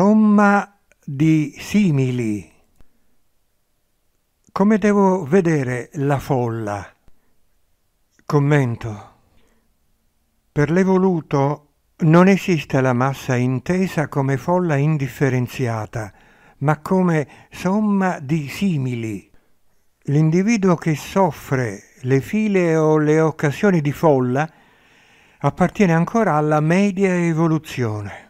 somma di simili. Come devo vedere la folla? Commento. Per l'evoluto non esiste la massa intesa come folla indifferenziata, ma come somma di simili. L'individuo che soffre le file o le occasioni di folla appartiene ancora alla media evoluzione.